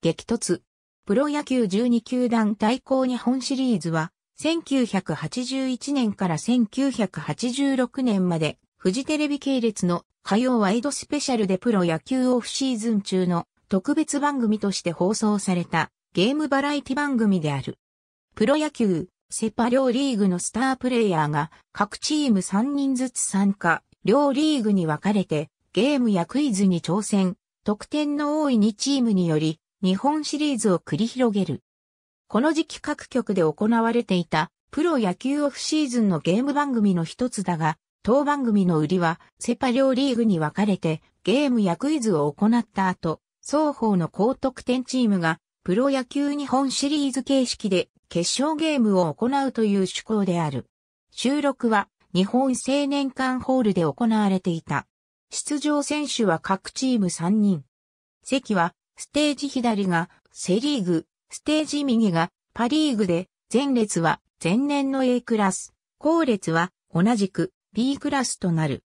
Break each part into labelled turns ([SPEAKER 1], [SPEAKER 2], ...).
[SPEAKER 1] 激突。プロ野球12球団対抗日本シリーズは、1981年から1986年まで、フジテレビ系列の火曜ワイドスペシャルでプロ野球オフシーズン中の特別番組として放送されたゲームバラエティ番組である。プロ野球、セパ両リーグのスタープレイヤーが各チーム3人ずつ参加、両リーグに分かれてゲームやクイズに挑戦、得点の多い2チームにより日本シリーズを繰り広げる。この時期各局で行われていたプロ野球オフシーズンのゲーム番組の一つだが、当番組の売りはセパ両リーグに分かれてゲームやクイズを行った後、双方の高得点チームがプロ野球日本シリーズ形式で決勝ゲームを行うという趣向である。収録は日本青年館ホールで行われていた。出場選手は各チーム3人。席はステージ左がセリーグ、ステージ右がパリーグで、前列は前年の A クラス、後列は同じく B クラスとなる。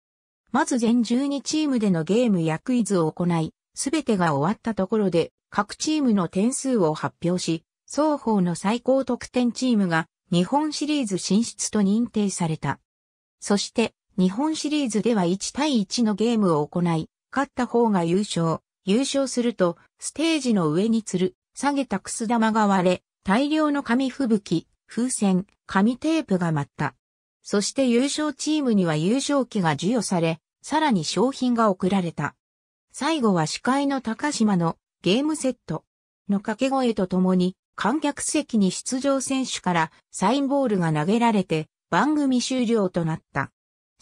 [SPEAKER 1] まず全12チームでのゲームやクイズを行い、すべてが終わったところで各チームの点数を発表し、双方の最高得点チームが日本シリーズ進出と認定された。そして日本シリーズでは1対1のゲームを行い、勝った方が優勝、優勝すると、ステージの上に吊る、下げたくす玉が割れ、大量の紙吹雪、風船、紙テープが舞った。そして優勝チームには優勝旗が授与され、さらに賞品が贈られた。最後は司会の高島のゲームセットの掛け声とともに観客席に出場選手からサインボールが投げられて番組終了となった。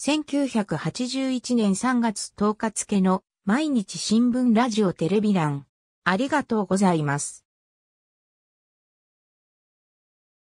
[SPEAKER 1] 1981年3月10日付の毎日新聞ラジオテレビ欄。ありがとうございます。